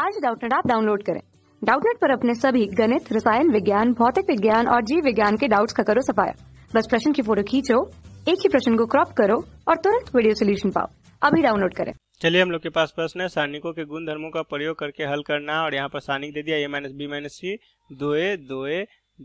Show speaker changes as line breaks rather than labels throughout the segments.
आज डाउटनेट आप डाउनलोड करें डाउटनेट पर अपने सभी गणित रसायन विज्ञान भौतिक विज्ञान और जीव विज्ञान के डाउट्स का करो सफाया बस प्रश्न की फोटो खींचो एक ही प्रश्न को क्रॉप करो और तुरंत वीडियो सोल्यूशन पाओ अभी डाउनलोड करें चलिए हम लोग के पास प्रश्न है सारणिकों के गुण धर्मों का प्रयोग करके हल करना और यहाँ पर सैनिक दे दिया A minus B minus C दो ए दो ए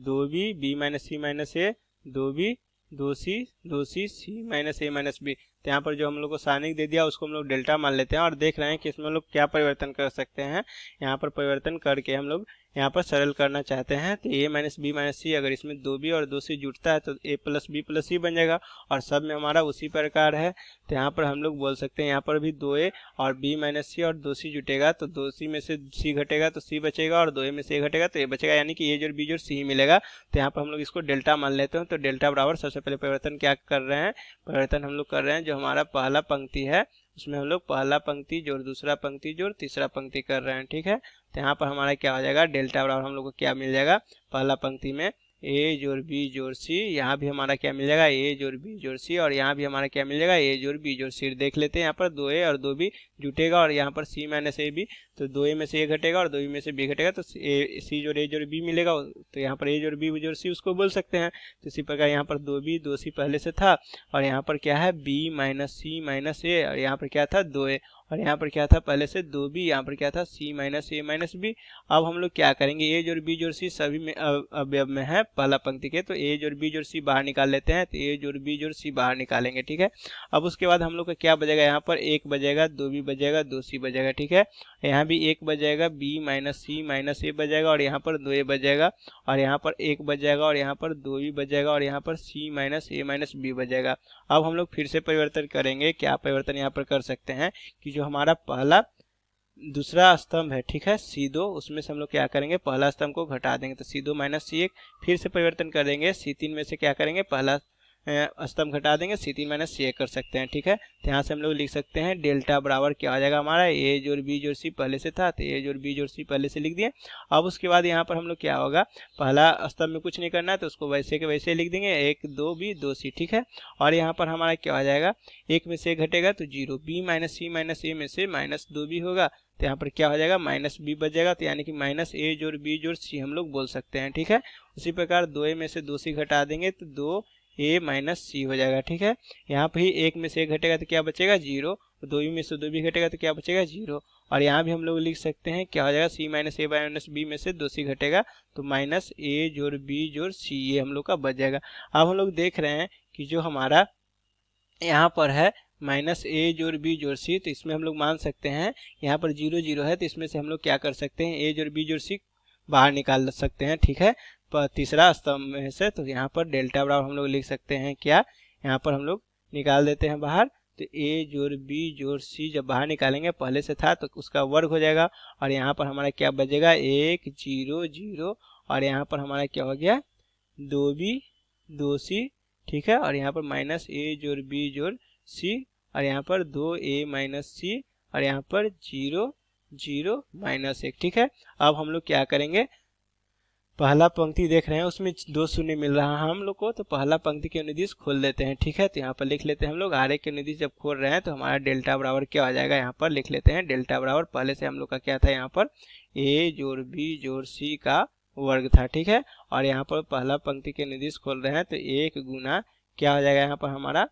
दो B B minus C minus A दो बी दो सी दो C C minus A minus B तो यहाँ पर जो हम लोग को सैनिक दे दिया उसको हम लोग डेल्टा मान लेते हैं और देख रहे हैं कि इसमें हम लोग क्या परिवर्तन कर सकते हैं यहाँ पर परिवर्तन करके हम लोग यहाँ पर सरल करना चाहते हैं तो A minus B minus C अगर इसमें दो बी और दो सी जुटता है तो A plus B plus C बन जाएगा और सब में हमारा उसी प्रकार है तो यहाँ पर हम लोग बोल सकते हैं यहाँ पर भी दो ए और बी माइनस सी और दो सी जुटेगा तो दो सी में से सी घटेगा तो सी बचेगा और दो ए में से घटेगा तो ए बचेगा यानी कि ए जोड़ बी जोड़ सी मिलेगा तो यहाँ पर हम लोग इसको डेल्टा मान लेते हैं तो डेल्टा बराबर सबसे पहले परिवर्तन क्या कर रहे हैं परिवर्तन हम लोग कर रहे हैं जो हमारा पहला पंक्ति है उसमें हम लोग पहला पंक्ति जोड़ दूसरा पंक्ति जोड़ तीसरा पंक्ति कर रहे हैं ठीक है तो यहाँ पर हमारा क्या हो जाएगा डेल्टा बराबर हम लोग को क्या मिल जाएगा पहला पंक्ति में ए जोर बी जोर सी यहाँ भी हमारा क्या मिल जाएगा ए जोर बी जोर सी और यहाँ भी हमारा क्या मिल जाएगा ए जोर बी जोर सी देख लेते हैं यहाँ पर दो ए और दो बी जुटेगा और यहाँ पर सी माइनस ए बी तो दो ए में से ए घटेगा और दो बी में से बी घटेगा तो ए सी जोर ए जोर बी मिलेगा तो यहाँ पर ए जोर बी जोर सी उसको बोल सकते हैं तो इसी प्रकार यहाँ पर दो बी दो सी पहले से था और यहाँ पर क्या है B minus C minus A और यहाँ पर क्या था दो ए और यहाँ पर क्या था पहले से दो बी यहाँ पर क्या था C minus A minus B अब हम लोग क्या करेंगे ए जोर बी जोर सी सभी में अवयव में है पहला पंक्ति के तो ए जोर बी जोर सी बाहर निकाल लेते हैं तो ए जोर बी जोर सी बाहर निकालेंगे ठीक है अब उसके बाद हम लोग का क्या बजेगा यहाँ पर एक बजेगा दो बी बजेगा दो सी बजेगा ठीक है यहाँ भी एक बजेगा B minus C minus A बजेगा और यहाँ पर दो ए बजेगा और यहाँ पर एक बजेगा और यहाँ पर दो बी बजेगा और यहाँ पर C minus A minus B बजेगा अब हम लोग फिर से परिवर्तन करेंगे क्या परिवर्तन यहाँ पर कर सकते हैं कि जो हमारा पहला दूसरा स्तंभ है ठीक है सी दो उसमें से हम लोग क्या करेंगे पहला स्तंभ को घटा देंगे तो सी दो माइनस सी एक फिर से परिवर्तन कर देंगे सी तीन में से क्या करेंगे पहला स्तंभ घटा देंगे सी तीन माइनस सी कर सकते हैं ठीक है तो यहाँ से हम लोग लिख सकते हैं डेल्टा बराबर क्या आ जाएगा हमारा ए जोर बी जोर सी पहले से था तो ए जोर बी जोर सी पहले से लिख दिए अब उसके बाद यहाँ पर हम लोग क्या होगा पहला स्तंभ में कुछ नहीं करना है तो उसको वैसे के वैसे लिख देंगे एक दो बी दो सी ठीक है और यहाँ पर हमारा क्या आ जाएगा एक में से घटेगा तो zero B minus C minus A में से माइनस दो बी होगा तो यहाँ पर क्या हो जाएगा माइनस बी बच जाएगा तो यानी कि माइनस ए जोर बी जोर सी हम लोग बोल सकते हैं ठीक है उसी प्रकार दो ए में से दो सी घटा देंगे तो दो ए माइनस सी हो जाएगा ठीक है यहाँ पे ही एक में से एक घटेगा तो क्या बचेगा जीरो तो दो में से दो भी घटेगा तो क्या बचेगा जीरो और यहाँ भी हम लोग लिख सकते हैं क्या हो जाएगा C minus A minus B में से दो सी घटेगा तो माइनस ए जोर बी जोर सी ये हम लोग का बच जाएगा अब हम लोग देख रहे हैं कि जो हमारा यहाँ पर है माइनस ए जोर बी जोर सी तो इसमें हम लोग मान सकते हैं यहाँ पर जीरो जीरो है तो इसमें से हम लोग क्या कर सकते हैं ए जोर बी जोर सी बाहर निकाल सकते हैं ठीक है तीसरा स्तंभ में से तो यहाँ पर डेल्टा बराबर हम लोग लिख सकते हैं क्या यहाँ पर हम लोग निकाल देते हैं बाहर तो ए जोर बी जोर सी जब बाहर निकालेंगे पहले से था तो उसका वर्ग हो जाएगा और यहाँ पर हमारा क्या बचेगा एक जीरो जीरो और यहाँ पर हमारा क्या हो गया दो बी दो सी ठीक है और यहाँ पर माइनस ए जोर बी जोर सी और यहाँ पर दो ए माइनस सी और यहाँ पर जीरो जीरो माइनस एक ठीक है अब हम लोग क्या करेंगे पहला पंक्ति देख रहे हैं उसमें दो शून्य मिल रहा है हम लोग को तो पहला पंक्ति के अनुदिश खोल देते हैं ठीक है तो यहाँ पर लिख लेते हैं हम लोग आर के अनुदिश जब खोल रहे हैं तो हमारा डेल्टा बराबर क्या हो जाएगा यहाँ पर लिख लेते हैं डेल्टा बराबर पहले से हम लोग का क्या था यहाँ पर ए जोर बी जोर सी का वर्ग था ठीक है और यहाँ पर पहला पंक्ति के अनुदिश खोल रहे हैं तो एक गुना क्या हो जाएगा यहाँ पर हमारा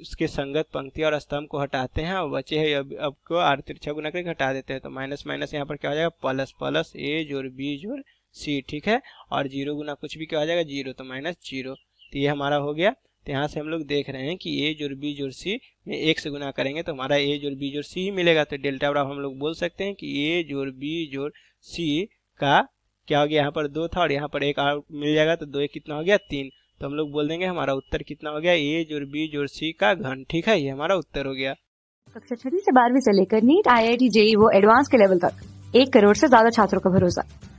उसके संगत पंक्ति और स्तंभ को हटाते हैं और बचे है अब अब को आर तिरछा गुना करके हटा देते हैं तो माइनस माइनस यहाँ पर क्या हो जाएगा प्लस प्लस ए जोर बी जोड़ सी ठीक है और जीरो गुना कुछ भी क्या हो जाएगा जीरो तो माइनस जीरो तो ये हमारा हो गया तो यहाँ से हम लोग देख रहे हैं कि ए जोर बी जोर सी में एक से गुना करेंगे तो हमारा ए जोर बी जोर सी ही मिलेगा तो डेल्टा बराबर हम लोग बोल सकते हैं कि ए जोर बी जोर सी का क्या हो गया यहाँ पर दो था और यहाँ पर एक आउट मिल जाएगा तो दो एक कितना हो गया तीन तो हम लोग बोल देंगे हमारा उत्तर कितना हो गया ए जोर बी जोर सी का घन ठीक है ये हमारा उत्तर हो गया कक्षा छठी से बारहवीं से लेकर NEET I I T JEE वो एडवांस के लेवल तक एक करोड़ से ज्यादा छात्रों का भरोसा